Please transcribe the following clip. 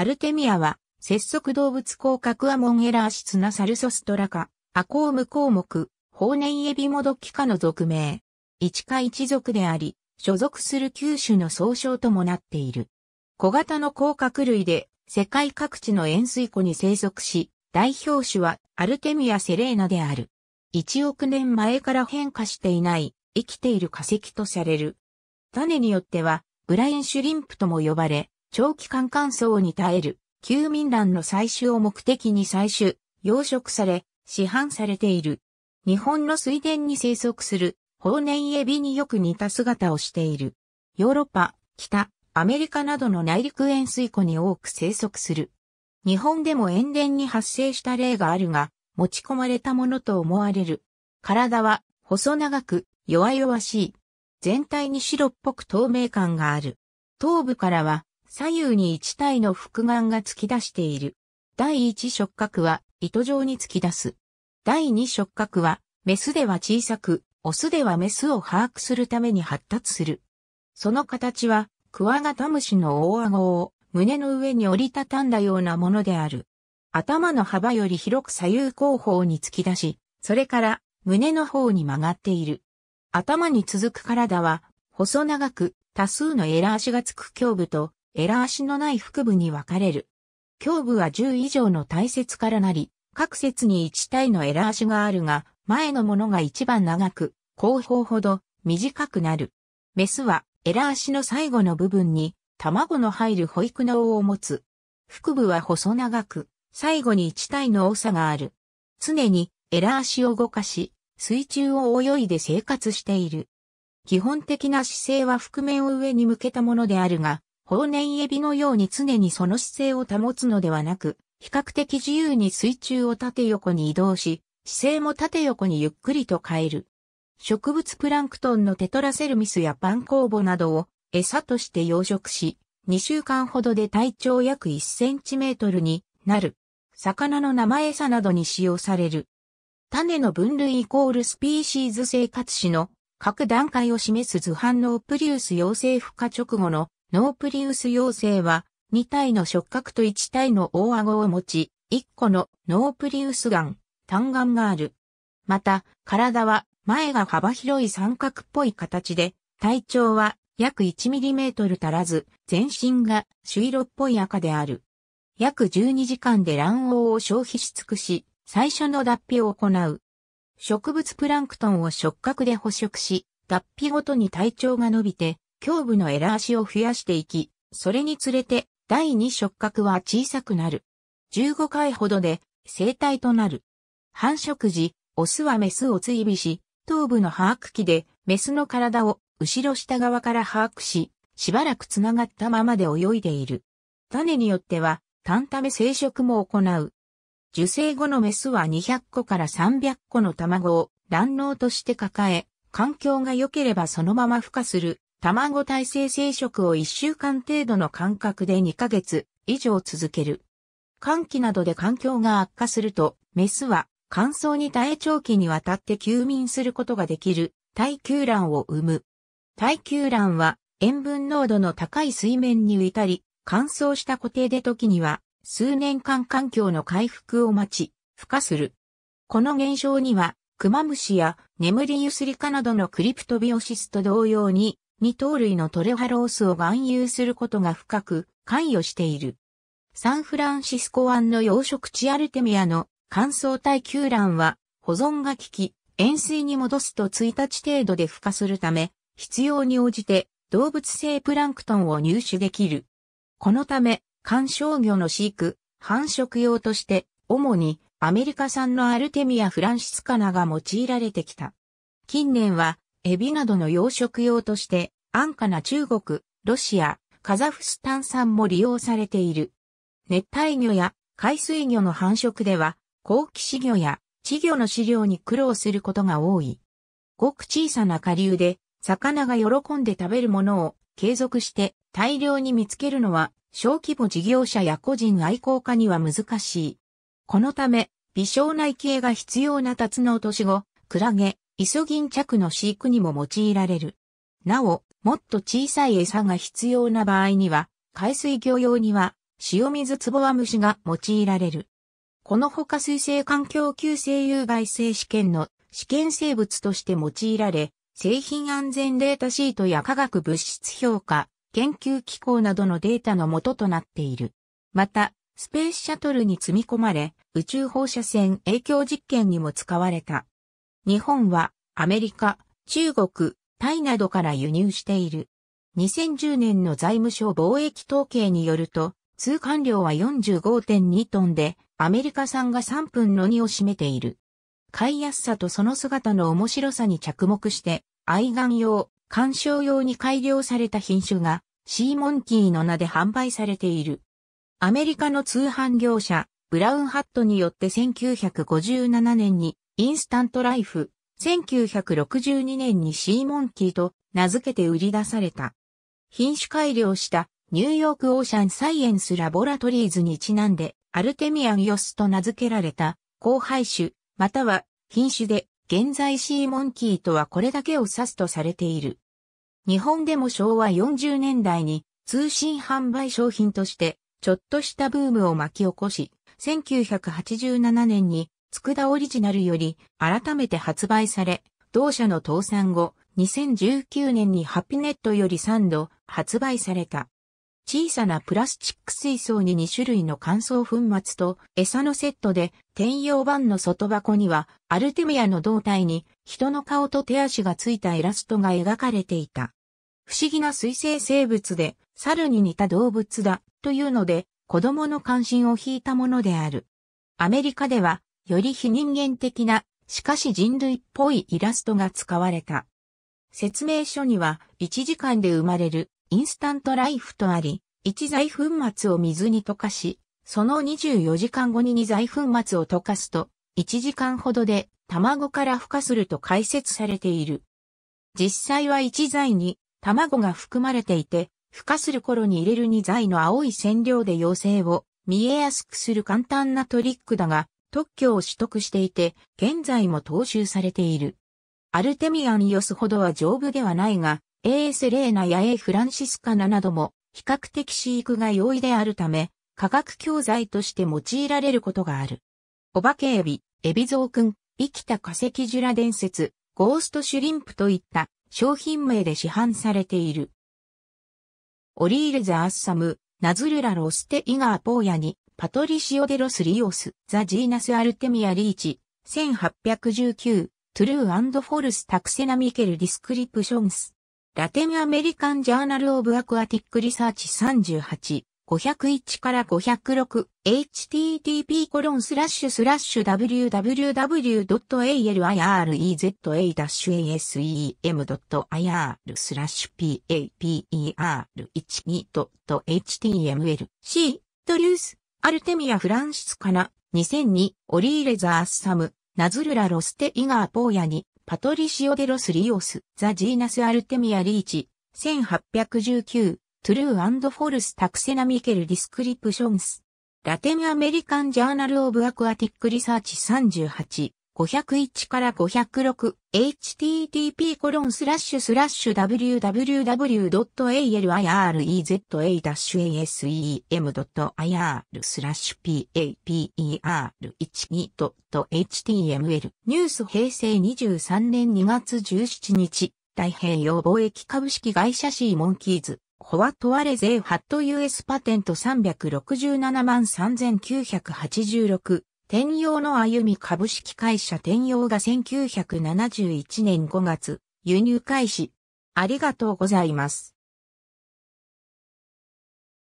アルテミアは、節足動物甲殻アモンエラーシツナサルソストラカ、アコウム項目、法年エビモドキ科の属名。一科一族であり、所属する九種の総称ともなっている。小型の甲殻類で、世界各地の塩水湖に生息し、代表種はアルテミア・セレーナである。1億年前から変化していない、生きている化石とされる。種によっては、ブラインシュリンプとも呼ばれ、長期間乾燥に耐える、休眠卵の採取を目的に採取、養殖され、市販されている。日本の水田に生息する、放年エビによく似た姿をしている。ヨーロッパ、北、アメリカなどの内陸塩水湖に多く生息する。日本でも塩田に発生した例があるが、持ち込まれたものと思われる。体は細長く弱々しい。全体に白っぽく透明感がある。頭部からは左右に1体の複眼が突き出している。第1触角は糸状に突き出す。第2触角はメスでは小さく、オスではメスを把握するために発達する。その形はクワガタムシの大顎を胸の上に折りたたんだようなものである。頭の幅より広く左右後方に突き出し、それから胸の方に曲がっている。頭に続く体は細長く多数のエラ足がつく胸部とエラ足のない腹部に分かれる。胸部は10以上の大節からなり、各節に1体のエラ足があるが、前のものが一番長く、後方ほど短くなる。メスはエラ足の最後の部分に卵の入る保育能を持つ。腹部は細長く、最後に1体の多さがある。常にエラ足を動かし、水中を泳いで生活している。基本的な姿勢は覆面を上に向けたものであるが、法年エビのように常にその姿勢を保つのではなく、比較的自由に水中を縦横に移動し、姿勢も縦横にゆっくりと変える。植物プランクトンのテトラセルミスやパンコーボなどを餌として養殖し、2週間ほどで体長約1センチメートルになる。魚の生餌などに使用される。種の分類イコールスピーシーズ生活史の各段階を示す図版のプリウス養成孵化直後のノープリウス幼生は、2体の触覚と1体の大顎を持ち、1個のノープリウス眼、単眼がある。また、体は前が幅広い三角っぽい形で、体長は約1トル足らず、全身が朱色っぽい赤である。約12時間で卵黄を消費し尽くし、最初の脱皮を行う。植物プランクトンを触覚で捕食し、脱皮ごとに体長が伸びて、胸部のエラ足を増やしていき、それにつれて第二触覚は小さくなる。15回ほどで生体となる。繁殖時、オスはメスを追尾し、頭部の把握器でメスの体を後ろ下側から把握し、しばらく繋がったままで泳いでいる。種によっては、単ため生殖も行う。受精後のメスは200個から300個の卵を卵嚢として抱え、環境が良ければそのまま孵化する卵耐性生殖を1週間程度の間隔で2ヶ月以上続ける。寒気などで環境が悪化すると、メスは乾燥に耐え長期にわたって休眠することができる耐久卵を産む。耐久卵は塩分濃度の高い水面に浮いたり、乾燥した固定で時には数年間環境の回復を待ち、孵化する。この現象には、クマムシや眠りゆすりかなどのクリプトビオシスと同様に、二盗類のトレハロースを含有することが深く関与している。サンフランシスコ湾の養殖地アルテミアの乾燥耐久卵は保存が効き、塩水に戻すと1日程度で孵化するため、必要に応じて動物性プランクトンを入手できる。このため、観賞魚の飼育、繁殖用として、主にアメリカ産のアルテミア・フランシスカナが用いられてきた。近年はエビなどの養殖用として、安価な中国、ロシア、カザフスタン産も利用されている。熱帯魚や海水魚の繁殖では、高寄死魚や稚魚の飼料に苦労することが多い。ごく小さな下流で、魚が喜んで食べるものを継続して大量に見つけるのは、小規模事業者や個人愛好家には難しい。このため、微小な池が必要なタツノオトシゴ、クラゲ、イソギンチャクの飼育にも用いられる。なお、もっと小さい餌が必要な場合には、海水魚用には、塩水ツボワムシが用いられる。このほか水生環境急性有害性試験の試験生物として用いられ、製品安全データシートや化学物質評価、研究機構などのデータの元となっている。また、スペースシャトルに積み込まれ、宇宙放射線影響実験にも使われた。日本はアメリカ、中国、タイなどから輸入している。2010年の財務省貿易統計によると、通関量は45.2トンで、アメリカ産が3分の2を占めている。買いやすさとその姿の面白さに着目して、愛玩用、鑑賞用に改良された品種が、シーモンキーの名で販売されている。アメリカの通販業者、ブラウンハットによって1957年にインスタントライフ、1962年にシーモンキーと名付けて売り出された。品種改良したニューヨークオーシャンサイエンスラボラトリーズにちなんでアルテミアンヨスと名付けられた後輩種または品種で現在シーモンキーとはこれだけを指すとされている。日本でも昭和40年代に通信販売商品としてちょっとしたブームを巻き起こし、1987年に佃オリジナルより改めて発売され、同社の倒産後、2019年にハピネットより3度発売された。小さなプラスチック水槽に2種類の乾燥粉末と餌のセットで、転用版の外箱には、アルテミアの胴体に人の顔と手足がついたイラストが描かれていた。不思議な水生生物で、猿に似た動物だ、というので、子供の関心を引いたものである。アメリカでは、より非人間的な、しかし人類っぽいイラストが使われた。説明書には、1時間で生まれる、インスタントライフとあり、1剤粉末を水に溶かし、その24時間後に2剤粉末を溶かすと、1時間ほどで卵から孵化すると解説されている。実際は1剤に卵が含まれていて、孵化する頃に入れる2剤の青い染料で妖精を見えやすくする簡単なトリックだが、特許を取得していて、現在も踏襲されている。アルテミアンヨスほどは丈夫ではないが、エーセレーナやエーフランシスカナなども比較的飼育が容易であるため、化学教材として用いられることがある。お化けエビ、エビゾウくん、生きた化石ジュラ伝説、ゴーストシュリンプといった商品名で市販されている。オリールザ・アッサム、ナズルラ・ロステ・イガー・ポーヤにパトリシオ・デロス・リオス、ザ・ジーナス・アルテミア・リーチ、1819、トゥルーフォルス・タクセナ・ミケル・ディスクリプションス。ラテンアメリカン・ジャーナル・オブ・アクアティック・リサーチ38、501から506、http コロンスラッシュスラッシュ www.alireza-asem.ir スラッシュ paper12.html c トリュースアルテミア・フランシスカナ、2002、オリーレ・ザ・アッサム、ナズルラ・ロステ・イガー・ポーヤに、パトリシオ・デロス・リオス、ザ・ジーナス・アルテミア・リーチ、1819、トゥルーフォルス・タクセナ・ミケル・ディスクリプションス。ラテンアメリカン・ジャーナル・オブ・アクアティック・リサーチ38。501から506、http www.alireza-asem.ir スラッシュ paper12.html ニュース平成23年2月17日太平洋貿易株式会社シーモンキーズホワトワレゼーハット US パテント367万3986天洋の歩み株式会社天洋が1971年5月、輸入開始。ありがとうございます。